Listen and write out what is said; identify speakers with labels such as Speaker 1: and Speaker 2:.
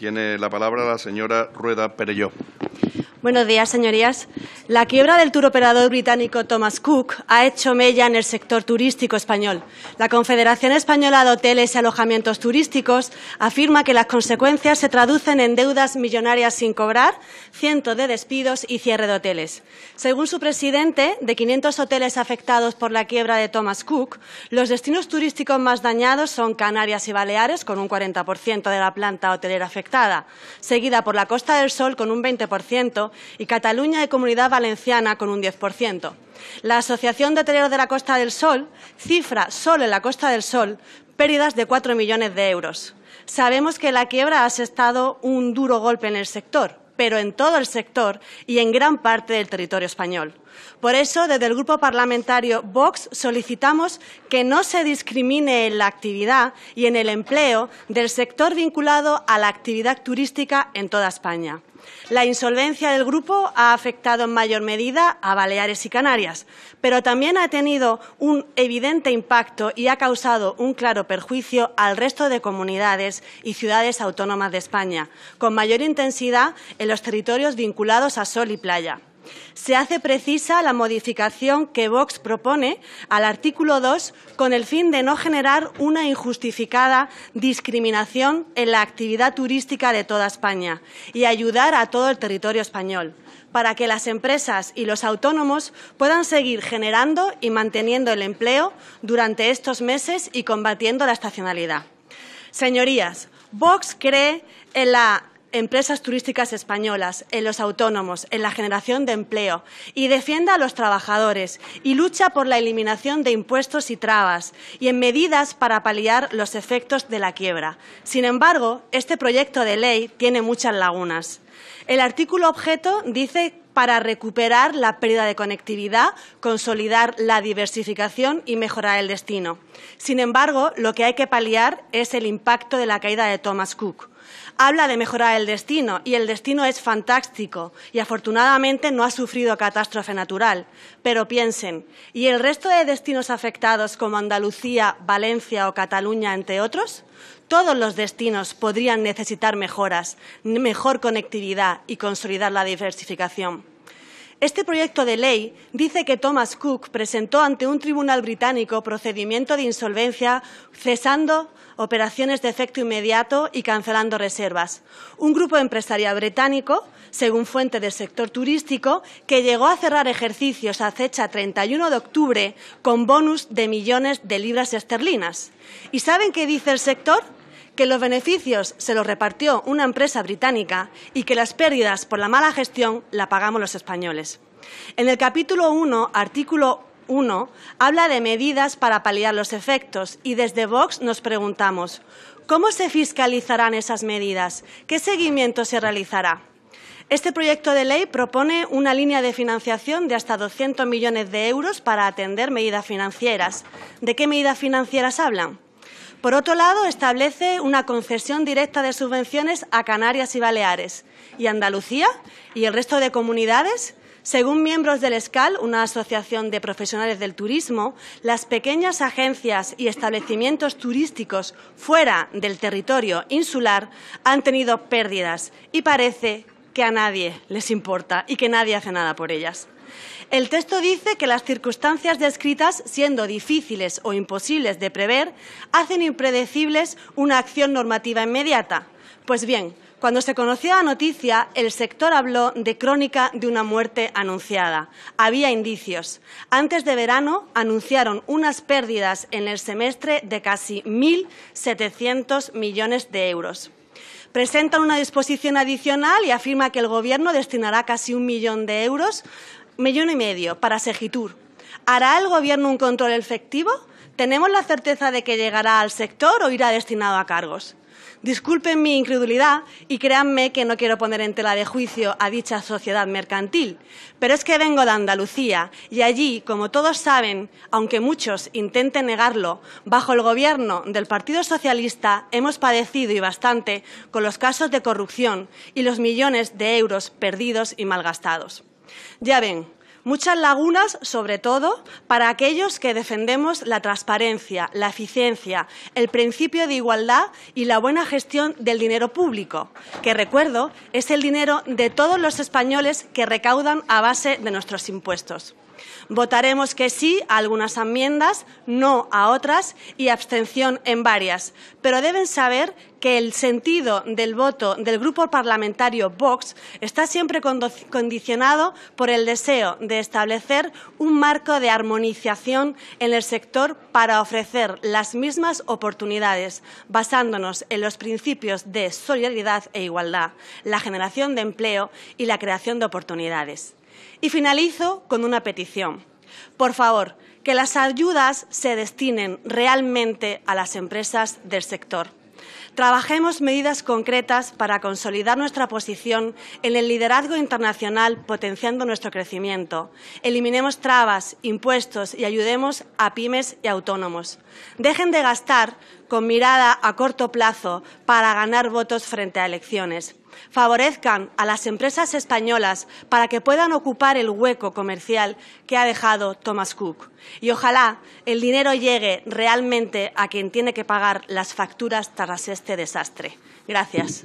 Speaker 1: Tiene la palabra la señora Rueda Perelló. Buenos días, señorías. La quiebra del turoperador británico Thomas Cook ha hecho mella en el sector turístico español. La Confederación Española de Hoteles y Alojamientos Turísticos afirma que las consecuencias se traducen en deudas millonarias sin cobrar, cientos de despidos y cierre de hoteles. Según su presidente, de 500 hoteles afectados por la quiebra de Thomas Cook, los destinos turísticos más dañados son Canarias y Baleares, con un 40% de la planta hotelera afectada, seguida por la Costa del Sol, con un 20%, y Cataluña y Comunidad Valenciana con un 10%. La Asociación de Hoteleros de la Costa del Sol cifra solo en la Costa del Sol pérdidas de 4 millones de euros. Sabemos que la quiebra ha asestado un duro golpe en el sector, pero en todo el sector y en gran parte del territorio español. Por eso, desde el Grupo Parlamentario Vox solicitamos que no se discrimine en la actividad y en el empleo del sector vinculado a la actividad turística en toda España. La insolvencia del grupo ha afectado en mayor medida a Baleares y Canarias, pero también ha tenido un evidente impacto y ha causado un claro perjuicio al resto de comunidades y ciudades autónomas de España, con mayor intensidad en los territorios vinculados a sol y playa se hace precisa la modificación que Vox propone al artículo 2 con el fin de no generar una injustificada discriminación en la actividad turística de toda España y ayudar a todo el territorio español para que las empresas y los autónomos puedan seguir generando y manteniendo el empleo durante estos meses y combatiendo la estacionalidad. Señorías, Vox cree en la empresas turísticas españolas, en los autónomos, en la generación de empleo y defienda a los trabajadores y lucha por la eliminación de impuestos y trabas y en medidas para paliar los efectos de la quiebra. Sin embargo, este proyecto de ley tiene muchas lagunas. El artículo objeto dice para recuperar la pérdida de conectividad, consolidar la diversificación y mejorar el destino. Sin embargo, lo que hay que paliar es el impacto de la caída de Thomas Cook, Habla de mejorar el destino y el destino es fantástico y afortunadamente no ha sufrido catástrofe natural. Pero piensen, ¿y el resto de destinos afectados como Andalucía, Valencia o Cataluña, entre otros? Todos los destinos podrían necesitar mejoras, mejor conectividad y consolidar la diversificación. Este proyecto de ley dice que Thomas Cook presentó ante un tribunal británico procedimiento de insolvencia cesando operaciones de efecto inmediato y cancelando reservas. Un grupo empresarial británico, según fuente del sector turístico, que llegó a cerrar ejercicios a fecha 31 de octubre con bonus de millones de libras esterlinas. ¿Y saben qué dice el sector? que los beneficios se los repartió una empresa británica y que las pérdidas por la mala gestión la pagamos los españoles. En el capítulo 1, artículo 1, habla de medidas para paliar los efectos y desde Vox nos preguntamos, ¿cómo se fiscalizarán esas medidas? ¿Qué seguimiento se realizará? Este proyecto de ley propone una línea de financiación de hasta 200 millones de euros para atender medidas financieras. ¿De qué medidas financieras hablan? Por otro lado, establece una concesión directa de subvenciones a Canarias y Baleares y Andalucía y el resto de comunidades según miembros del Scal, una asociación de profesionales del turismo, las pequeñas agencias y establecimientos turísticos fuera del territorio insular han tenido pérdidas y parece que a nadie les importa y que nadie hace nada por ellas. El texto dice que las circunstancias descritas, siendo difíciles o imposibles de prever, hacen impredecibles una acción normativa inmediata. Pues bien, cuando se conoció la noticia, el sector habló de crónica de una muerte anunciada. Había indicios. Antes de verano anunciaron unas pérdidas en el semestre de casi 1.700 millones de euros. Presentan una disposición adicional y afirma que el Gobierno destinará casi un millón de euros millón y medio para Segitur. ¿Hará el Gobierno un control efectivo? ¿Tenemos la certeza de que llegará al sector o irá destinado a cargos? Disculpen mi incredulidad y créanme que no quiero poner en tela de juicio a dicha sociedad mercantil, pero es que vengo de Andalucía y allí, como todos saben, aunque muchos intenten negarlo, bajo el gobierno del Partido Socialista hemos padecido y bastante con los casos de corrupción y los millones de euros perdidos y malgastados. Ya ven, muchas lagunas, sobre todo, para aquellos que defendemos la transparencia, la eficiencia, el principio de igualdad y la buena gestión del dinero público, que recuerdo es el dinero de todos los españoles que recaudan a base de nuestros impuestos. Votaremos que sí a algunas enmiendas, no a otras y abstención en varias. Pero deben saber que el sentido del voto del grupo parlamentario Vox está siempre condicionado por el deseo de establecer un marco de armonización en el sector para ofrecer las mismas oportunidades, basándonos en los principios de solidaridad e igualdad, la generación de empleo y la creación de oportunidades. Y finalizo con una petición. Por favor, que las ayudas se destinen realmente a las empresas del sector. Trabajemos medidas concretas para consolidar nuestra posición en el liderazgo internacional, potenciando nuestro crecimiento. Eliminemos trabas, impuestos y ayudemos a pymes y autónomos. Dejen de gastar con mirada a corto plazo para ganar votos frente a elecciones. Favorezcan a las empresas españolas para que puedan ocupar el hueco comercial que ha dejado Thomas Cook. Y ojalá el dinero llegue realmente a quien tiene que pagar las facturas tras este desastre. Gracias.